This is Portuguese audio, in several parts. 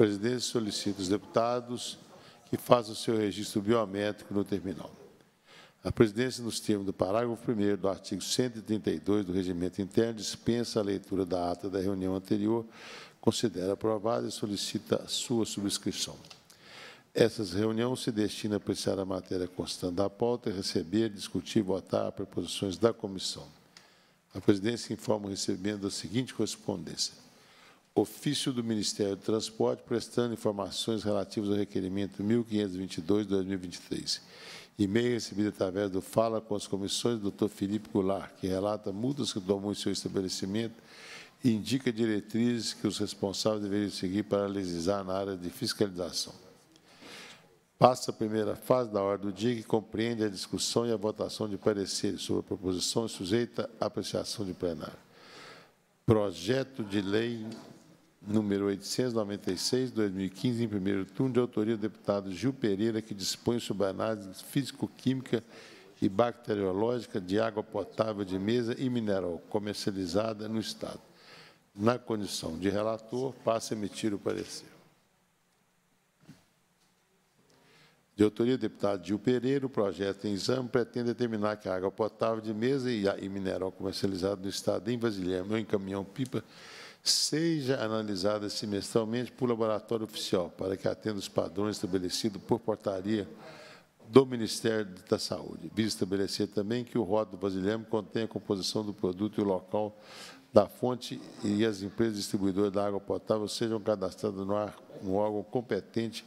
presidente solicita os deputados que façam seu registro biométrico no terminal. A presidência, nos termos do parágrafo 1 do artigo 132 do Regimento Interno, dispensa a leitura da ata da reunião anterior, considera aprovada e solicita sua subscrição. essa reunião se destina a apreciar a matéria constante da pauta e receber, discutir e votar proposições da comissão. A presidência informa o recebimento da seguinte correspondência ofício do Ministério do Transporte prestando informações relativas ao requerimento 1522-2023. E-mail recebido através do Fala com as Comissões do Dr. Felipe Goulart, que relata multas que tomou em seu estabelecimento e indica diretrizes que os responsáveis deveriam seguir para legislar na área de fiscalização. Passa a primeira fase da ordem do dia, que compreende a discussão e a votação de pareceres sobre a proposição sujeita à apreciação de plenário. Projeto de Lei número 896, 2015, em primeiro turno, de autoria do deputado Gil Pereira, que dispõe sobre a análise físico-química e bacteriológica de água potável de mesa e mineral comercializada no Estado. Na condição de relator, passa a emitir o parecer. De autoria do deputado Gil Pereira, o projeto em exame pretende determinar que a água potável de mesa e mineral comercializada no Estado em vasilhame é ou em caminhão-pipa seja analisada semestralmente por laboratório oficial, para que atenda os padrões estabelecidos por portaria do Ministério da Saúde. Visa estabelecer também que o rótulo vasilhame contém a composição do produto e o local da fonte e as empresas distribuidoras da água potável sejam cadastradas no órgão competente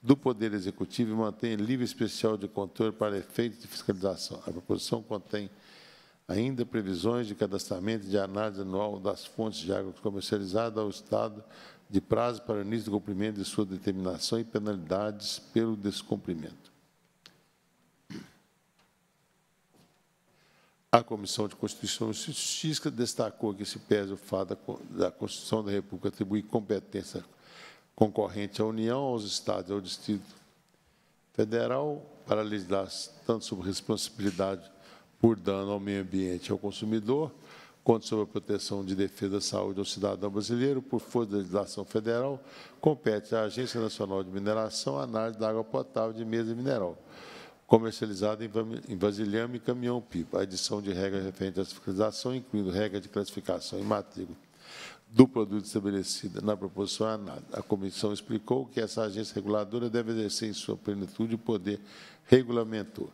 do Poder Executivo e mantenha livre especial de controle para efeitos de fiscalização. A proposição contém Ainda previsões de cadastramento de análise anual das fontes de água comercializada ao Estado de prazo para o início do cumprimento de sua determinação e penalidades pelo descumprimento. A Comissão de Constituição e Justiça destacou que se pese o fato da Constituição da República atribuir competência concorrente à União, aos Estados e ao Distrito Federal para legislar tanto sobre responsabilidade por dano ao meio ambiente e ao consumidor, quanto sobre a proteção de defesa da saúde ao cidadão brasileiro, por força da legislação federal, compete à Agência Nacional de Mineração a análise da água potável de mesa mineral, comercializada em vasilhame e caminhão-pipa, a edição de regras referentes à fiscalização, incluindo regra de classificação e matrícula do produto estabelecida na proposição análise. A comissão explicou que essa agência reguladora deve exercer em sua plenitude o poder regulamentor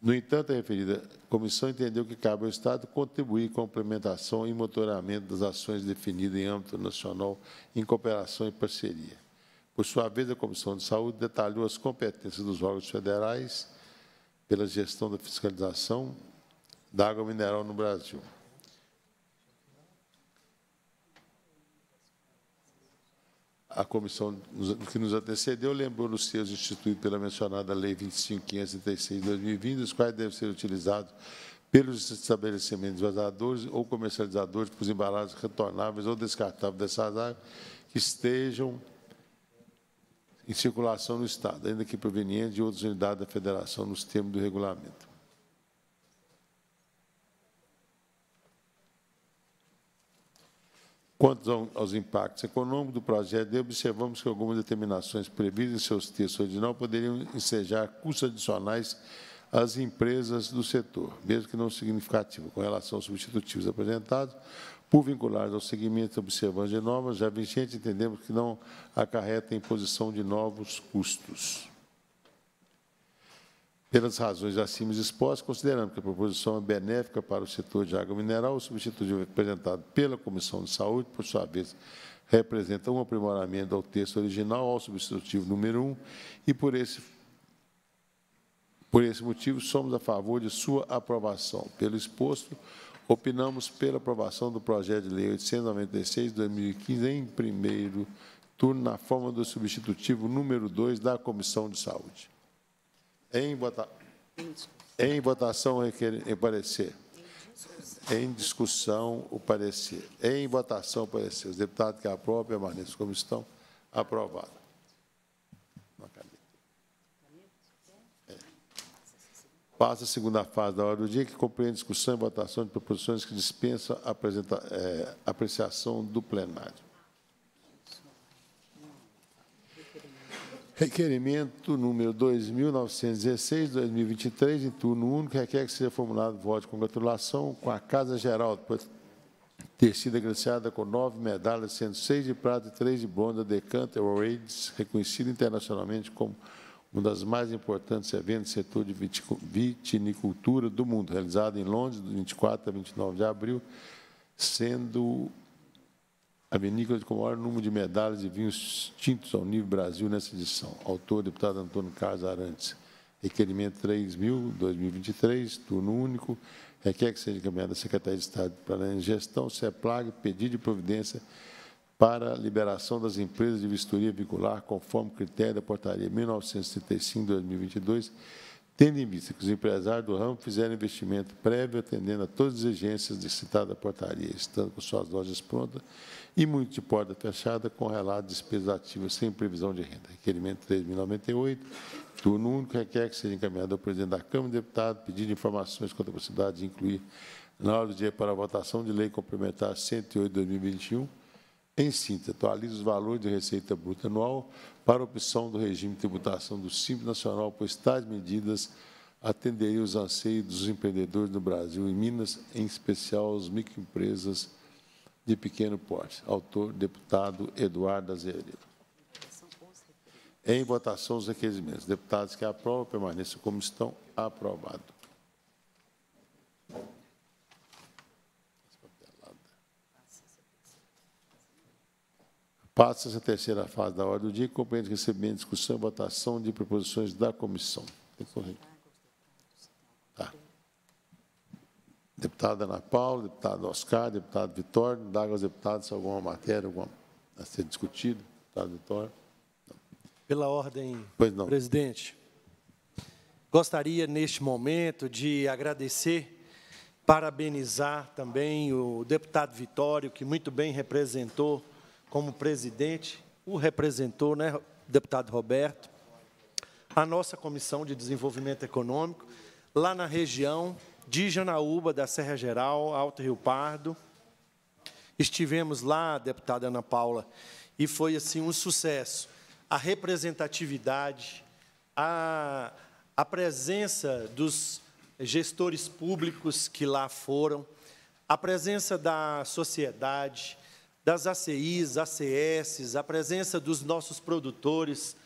no entanto, é a referida comissão entendeu que cabe ao Estado contribuir com a implementação e monitoramento das ações definidas em âmbito nacional em cooperação e parceria. Por sua vez, a Comissão de Saúde detalhou as competências dos órgãos federais pela gestão da fiscalização da água mineral no Brasil. A comissão que nos antecedeu lembrou nos seus instituídos pela mencionada Lei 25.536 de 2020, os quais devem ser utilizados pelos estabelecimentos vazadores ou comercializadores para os embalagens retornáveis ou descartáveis dessas áreas que estejam em circulação no Estado, ainda que provenientes de outras unidades da Federação, nos termos do regulamento. Quanto aos impactos econômicos do projeto, observamos que algumas determinações previstas em seus textos original poderiam ensejar custos adicionais às empresas do setor, mesmo que não significativo, com relação aos substitutivos apresentados, por vinculados ao segmento observando de normas já vigente, entendemos que não acarreta a imposição de novos custos. Pelas razões acima expostas, considerando que a proposição é benéfica para o setor de água mineral, o substitutivo apresentado pela Comissão de Saúde, por sua vez, representa um aprimoramento ao texto original, ao substitutivo número 1, e por esse, por esse motivo somos a favor de sua aprovação. Pelo exposto, opinamos pela aprovação do projeto de lei 896 de 2015 em primeiro turno na forma do substitutivo número 2 da Comissão de Saúde. Em, vota... em votação o parecer. Em discussão o parecer. Em votação o parecer. Os deputados que aprovam permaneçam como estão. Aprovado. É. Passa a segunda fase da hora do dia, que compreende discussão e votação de proposições que dispensam a é, apreciação do plenário. Requerimento número 2916, 2023, em turno único, requer que seja formulado voto de congratulação com a Casa Geral, depois ter sido agraciada com nove medalhas, sendo seis de prata e três de bronze da Decanter Awards, reconhecida internacionalmente como um dos mais importantes eventos do setor de vitinicultura do mundo, realizado em Londres, do 24 a 29 de abril, sendo a vinícola com o maior número de medalhas e vinhos tintos ao nível Brasil nessa edição. Autor, deputado Antônio Carlos Arantes. Requerimento 3.000-2023, turno único. Requer que seja encaminhado à Secretaria de Estado de Planejamento e Gestão, CEPLAG, é pedido de providência para liberação das empresas de vistoria vicular conforme critério da portaria 1935-2022, tendo em vista que os empresários do ramo fizeram investimento prévio atendendo a todas as exigências de citada portaria, estando com suas lojas prontas e muito de porta fechada, com relato de despesas ativas sem previsão de renda. Requerimento 3.098, turno único, requer que seja encaminhado ao presidente da Câmara, deputado, pedindo informações quanto à possibilidade de incluir na hora do dia para a votação de lei complementar 108 de 2021, em síntese, atualiza os valores de receita bruta anual para opção do regime de tributação do Simples Nacional, pois tais medidas atenderiam os anseios dos empreendedores do Brasil e Minas, em especial as microempresas de pequeno porte. Autor, deputado Eduardo Azevedo. Em votação os requerimentos. Deputados que aprovam, permaneçam como estão. Aprovado. Passa-se a terceira fase da ordem do dia, compreende recebimento, discussão e votação de proposições da comissão. Tá. Deputada Ana Paula, deputado Oscar, deputado Vitório, dá aos deputados alguma matéria alguma a ser discutida, deputado Vitório? Não. Pela ordem, presidente, gostaria, neste momento, de agradecer parabenizar também o deputado Vitório, que muito bem representou como presidente, o representou, né, deputado Roberto, a nossa Comissão de Desenvolvimento Econômico, lá na região de Janaúba, da Serra Geral, Alto Rio Pardo. Estivemos lá, deputada Ana Paula, e foi assim um sucesso. A representatividade, a, a presença dos gestores públicos que lá foram, a presença da sociedade, das ACIs, ACSs, a presença dos nossos produtores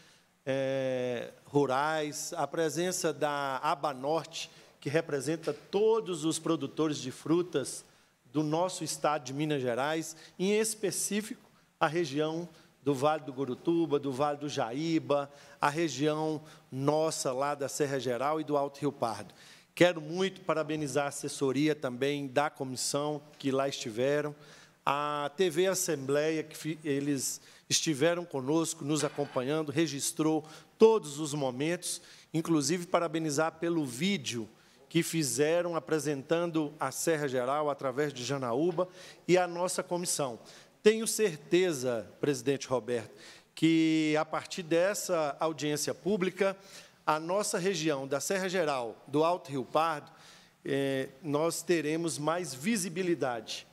é, rurais, a presença da Aba Norte, que representa todos os produtores de frutas do nosso estado de Minas Gerais, em específico a região do Vale do Gurutuba, do Vale do Jaíba, a região nossa lá da Serra Geral e do Alto Rio Pardo. Quero muito parabenizar a assessoria também da comissão que lá estiveram, a TV Assembleia, que eles estiveram conosco, nos acompanhando, registrou todos os momentos, inclusive parabenizar pelo vídeo que fizeram apresentando a Serra Geral através de Janaúba e a nossa comissão. Tenho certeza, presidente Roberto, que a partir dessa audiência pública, a nossa região da Serra Geral, do Alto Rio Pardo, eh, nós teremos mais visibilidade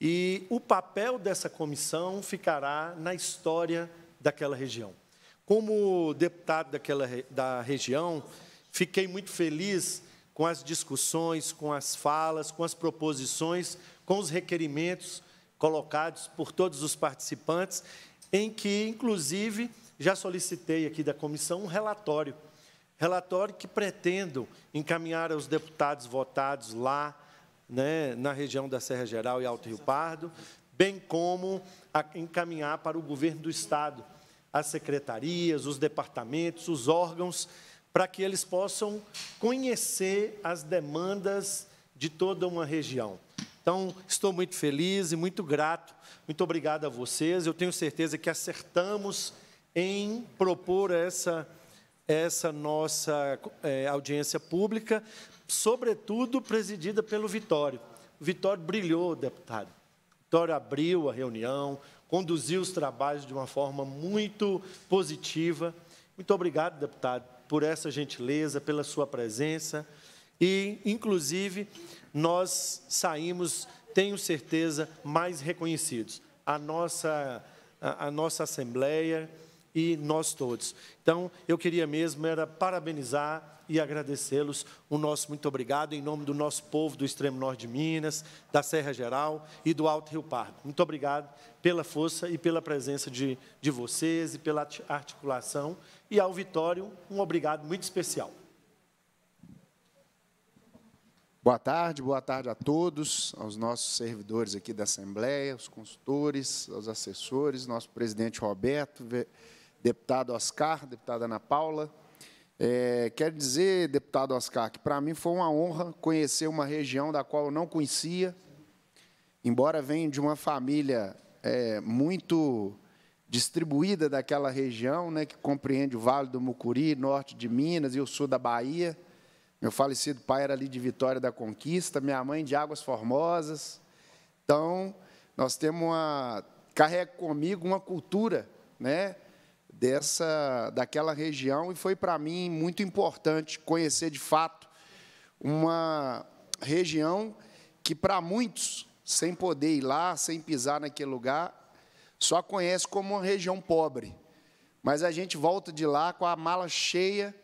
e o papel dessa comissão ficará na história daquela região. Como deputado daquela, da região, fiquei muito feliz com as discussões, com as falas, com as proposições, com os requerimentos colocados por todos os participantes, em que, inclusive, já solicitei aqui da comissão um relatório, relatório que pretendo encaminhar aos deputados votados lá, né, na região da Serra Geral e Alto Rio Pardo, bem como encaminhar para o governo do Estado as secretarias, os departamentos, os órgãos, para que eles possam conhecer as demandas de toda uma região. Então, estou muito feliz e muito grato. Muito obrigado a vocês. Eu tenho certeza que acertamos em propor essa essa nossa é, audiência pública, sobretudo presidida pelo Vitório. O Vitório brilhou, deputado. O Vitório abriu a reunião, conduziu os trabalhos de uma forma muito positiva. Muito obrigado, deputado, por essa gentileza, pela sua presença. E, inclusive, nós saímos, tenho certeza, mais reconhecidos. A nossa, a, a nossa Assembleia, e nós todos. Então, eu queria mesmo era parabenizar e agradecê-los. O nosso muito obrigado em nome do nosso povo do extremo norte de Minas, da Serra Geral e do Alto Rio Pardo. Muito obrigado pela força e pela presença de, de vocês e pela articulação. E ao Vitório, um obrigado muito especial. Boa tarde, boa tarde a todos, aos nossos servidores aqui da Assembleia, aos consultores, aos assessores, nosso presidente Roberto, deputado Oscar, deputada Ana Paula. É, quero dizer, deputado Oscar, que para mim foi uma honra conhecer uma região da qual eu não conhecia, embora venha de uma família é, muito distribuída daquela região, né, que compreende o Vale do Mucuri, norte de Minas e o sul da Bahia. Meu falecido pai era ali de Vitória da Conquista, minha mãe de Águas Formosas. Então, nós temos uma carrega comigo uma cultura, né, dessa daquela região e foi para mim muito importante conhecer de fato uma região que para muitos, sem poder ir lá, sem pisar naquele lugar, só conhece como uma região pobre. Mas a gente volta de lá com a mala cheia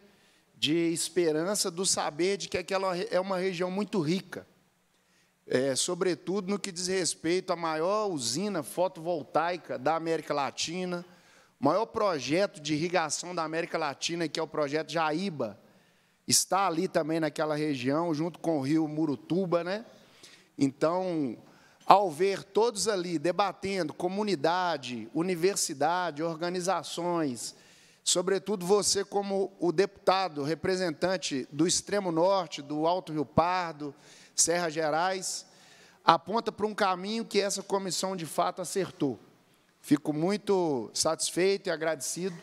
de esperança do saber de que aquela é uma região muito rica. É, sobretudo no que diz respeito à maior usina fotovoltaica da América Latina, maior projeto de irrigação da América Latina, que é o projeto Jaíba, está ali também naquela região, junto com o rio Murutuba. Né? Então, ao ver todos ali debatendo, comunidade, universidade, organizações, sobretudo você como o deputado, representante do extremo norte, do Alto Rio Pardo, Serra Gerais, aponta para um caminho que essa comissão de fato acertou. Fico muito satisfeito e agradecido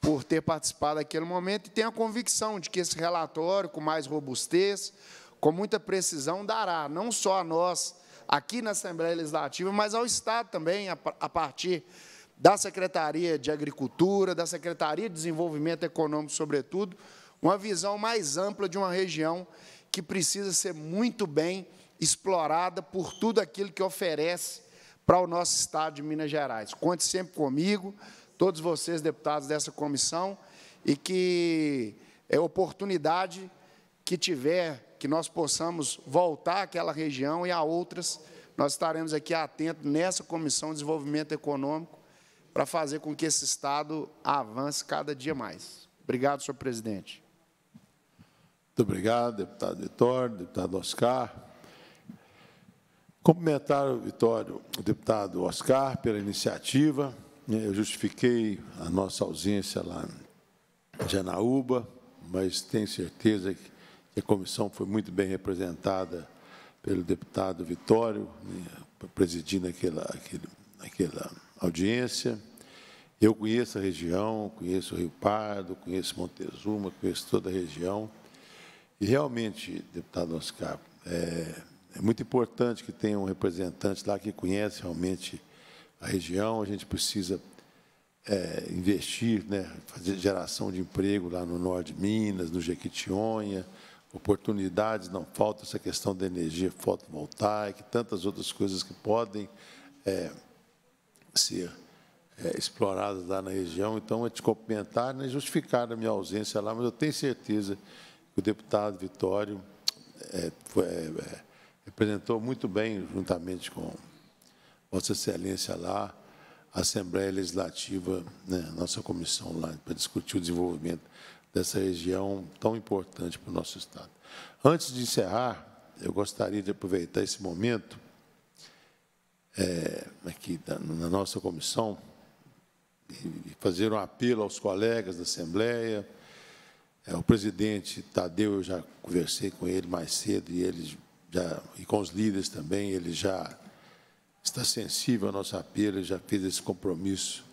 por ter participado daquele momento e tenho a convicção de que esse relatório, com mais robustez, com muita precisão, dará não só a nós, aqui na Assembleia Legislativa, mas ao Estado também, a partir da Secretaria de Agricultura, da Secretaria de Desenvolvimento Econômico, sobretudo, uma visão mais ampla de uma região que precisa ser muito bem explorada por tudo aquilo que oferece para o nosso Estado de Minas Gerais. Conte sempre comigo, todos vocês, deputados dessa comissão, e que é oportunidade que tiver, que nós possamos voltar àquela região e a outras, nós estaremos aqui atentos nessa Comissão de Desenvolvimento Econômico para fazer com que esse Estado avance cada dia mais. Obrigado, senhor presidente. Muito obrigado, deputado Vitor, deputado Oscar. Cumprimentar o Vitório, o deputado Oscar, pela iniciativa. É, eu justifiquei a nossa ausência lá em Janaúba, mas tenho certeza que a comissão foi muito bem representada pelo deputado Vitório, né, presidindo aquela, aquele, aquela audiência. Eu conheço a região, conheço o Rio Pardo, conheço Montezuma, conheço toda a região. E, realmente, deputado Oscar, é, é muito importante que tenha um representante lá que conhece realmente a região. A gente precisa é, investir, né, fazer geração de emprego lá no norte de Minas, no Jequitinhonha. Oportunidades não faltam, essa questão da energia fotovoltaica, tantas outras coisas que podem é, ser é, exploradas lá na região. Então, é de cumprimentar e né, justificar a minha ausência lá, mas eu tenho certeza que o deputado Vitório é, foi, é, representou muito bem, juntamente com Vossa Excelência lá, a Assembleia Legislativa, né, nossa comissão lá, para discutir o desenvolvimento dessa região tão importante para o nosso Estado. Antes de encerrar, eu gostaria de aproveitar esse momento é, aqui da, na nossa comissão e fazer um apelo aos colegas da Assembleia. É, o presidente Tadeu, eu já conversei com ele mais cedo e ele já, e com os líderes também, ele já está sensível ao nosso apelo, já fez esse compromisso.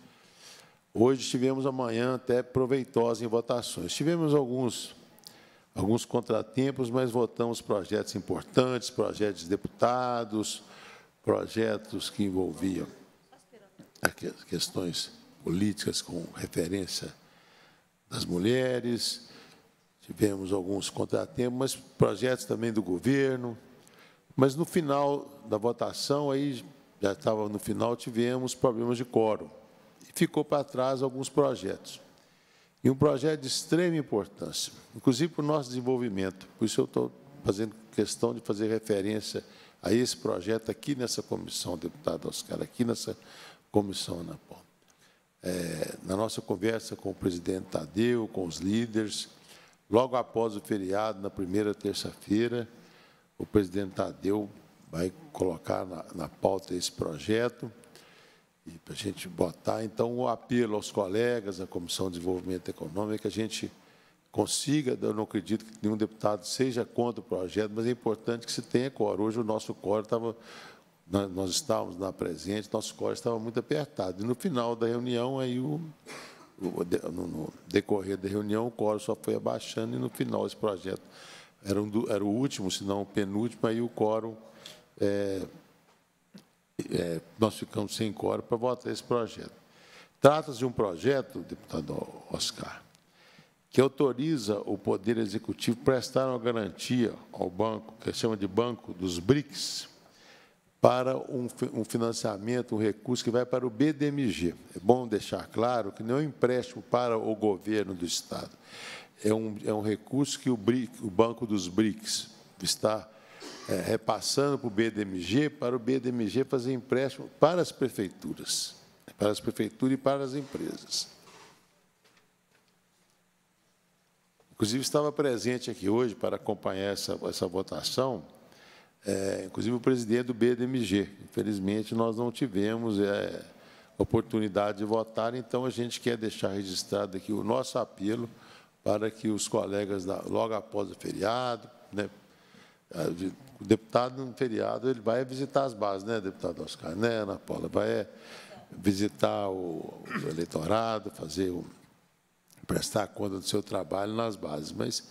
Hoje tivemos amanhã até proveitosa em votações. Tivemos alguns, alguns contratempos, mas votamos projetos importantes, projetos de deputados, projetos que envolviam questões políticas com referência das mulheres, tivemos alguns contratempos, mas projetos também do governo, mas no final da votação, aí já estava no final, tivemos problemas de quórum. E ficou para trás alguns projetos. E um projeto de extrema importância, inclusive para o nosso desenvolvimento. Por isso eu estou fazendo questão de fazer referência a esse projeto aqui nessa comissão, deputado Oscar, aqui nessa comissão, Ana É, na nossa conversa com o presidente Tadeu, com os líderes, logo após o feriado, na primeira terça-feira, o presidente Tadeu vai colocar na, na pauta esse projeto e para a gente botar, então, o um apelo aos colegas à Comissão de Desenvolvimento Econômico, que a gente consiga, eu não acredito que nenhum deputado seja contra o projeto, mas é importante que se tenha coro. Hoje o nosso coro estava, nós estávamos na presente, nosso coro estava muito apertado. E no final da reunião, aí o, o no decorrer da reunião, o coro só foi abaixando e no final esse projeto era, um, era o último, se não o penúltimo, aí o quórum, é, é, nós ficamos sem quórum para votar esse projeto. Trata-se de um projeto, deputado Oscar, que autoriza o Poder Executivo prestar uma garantia ao banco, que chama de Banco dos BRICS, para um, um financiamento, um recurso que vai para o BDMG. É bom deixar claro que não é um empréstimo para o governo do Estado, é um, é um recurso que o, BRIC, o Banco dos BRICS está é, repassando para o BDMG, para o BDMG fazer empréstimo para as prefeituras, para as prefeituras e para as empresas. Inclusive, estava presente aqui hoje para acompanhar essa, essa votação, é, inclusive o presidente do BDMG. Infelizmente, nós não tivemos é, oportunidade de votar, então a gente quer deixar registrado aqui o nosso apelo para que os colegas, logo após o feriado, né, o deputado no feriado ele vai visitar as bases, né, deputado Oscar, né, Ana Paula, vai visitar o, o eleitorado, fazer o, prestar conta do seu trabalho nas bases. Mas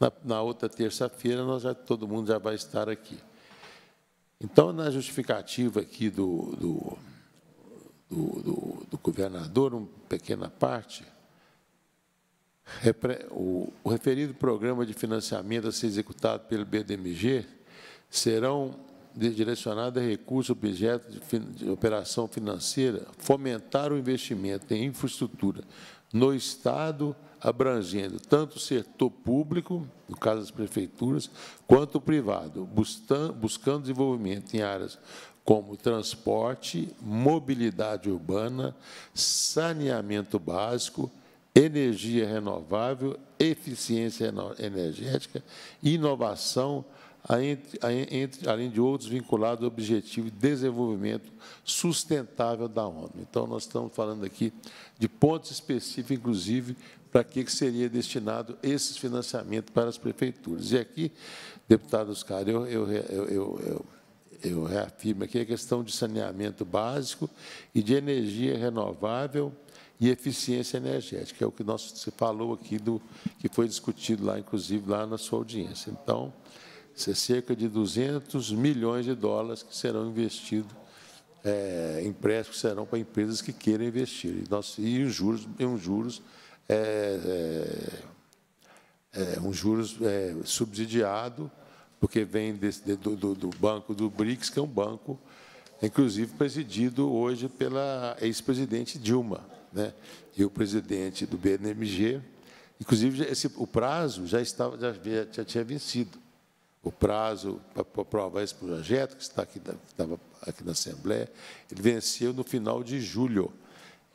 na, na outra terça-feira nós já todo mundo já vai estar aqui. Então na justificativa aqui do, do, do, do, do governador, uma pequena parte o referido programa de financiamento a ser executado pelo BDMG serão direcionados a recursos objeto de operação financeira, fomentar o investimento em infraestrutura no Estado, abrangendo tanto o setor público, no caso das prefeituras, quanto o privado, buscando desenvolvimento em áreas como transporte, mobilidade urbana, saneamento básico, energia renovável, eficiência energética, inovação, além de outros vinculados ao objetivo de desenvolvimento sustentável da ONU. Então, nós estamos falando aqui de pontos específicos, inclusive, para que seria destinado esses financiamentos para as prefeituras. E aqui, deputado Oscar, eu, eu, eu, eu reafirmo aqui a questão de saneamento básico e de energia renovável, e eficiência energética, é o que nós se falou aqui do que foi discutido lá, inclusive lá na sua audiência. Então, é cerca de 200 milhões de dólares que serão investidos, é, empréstimos serão para empresas que queiram investir. E, nós, e os juros, e os juros é, é, é um juros é, subsidiado, porque vem desse, do, do, do, banco do BRICS, que é um banco, inclusive, presidido hoje pela ex-presidente Dilma né? e o presidente do BNMG. Inclusive, esse, o prazo já, estava, já, já tinha vencido. O prazo para aprovar esse projeto, que está aqui, estava aqui na Assembleia, ele venceu no final de julho.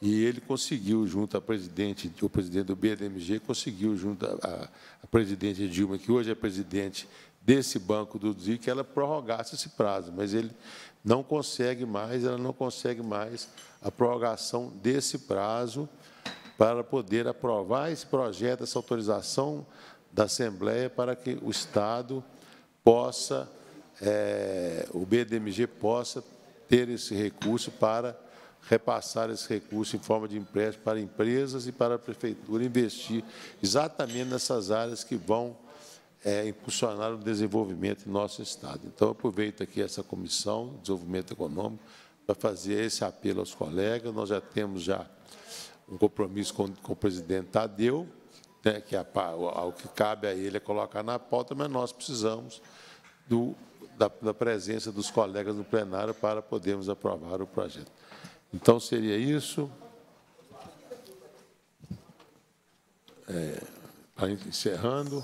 E ele conseguiu, junto à presidente, o presidente do BNMG, conseguiu, junto à, à presidente Dilma, que hoje é presidente desse banco do DI que ela prorrogasse esse prazo, mas ele não consegue mais, ela não consegue mais a prorrogação desse prazo para poder aprovar esse projeto, essa autorização da Assembleia para que o Estado possa, é, o BDMG possa ter esse recurso para repassar esse recurso em forma de empréstimo para empresas e para a prefeitura investir exatamente nessas áreas que vão é, impulsionar o desenvolvimento do nosso Estado. Então, aproveito aqui essa comissão de desenvolvimento econômico para fazer esse apelo aos colegas. Nós já temos já um compromisso com, com o presidente Tadeu, né, que é a, o, o, que cabe a ele é colocar na pauta, mas nós precisamos do, da, da presença dos colegas no plenário para podermos aprovar o projeto. Então, seria isso. É, encerrando.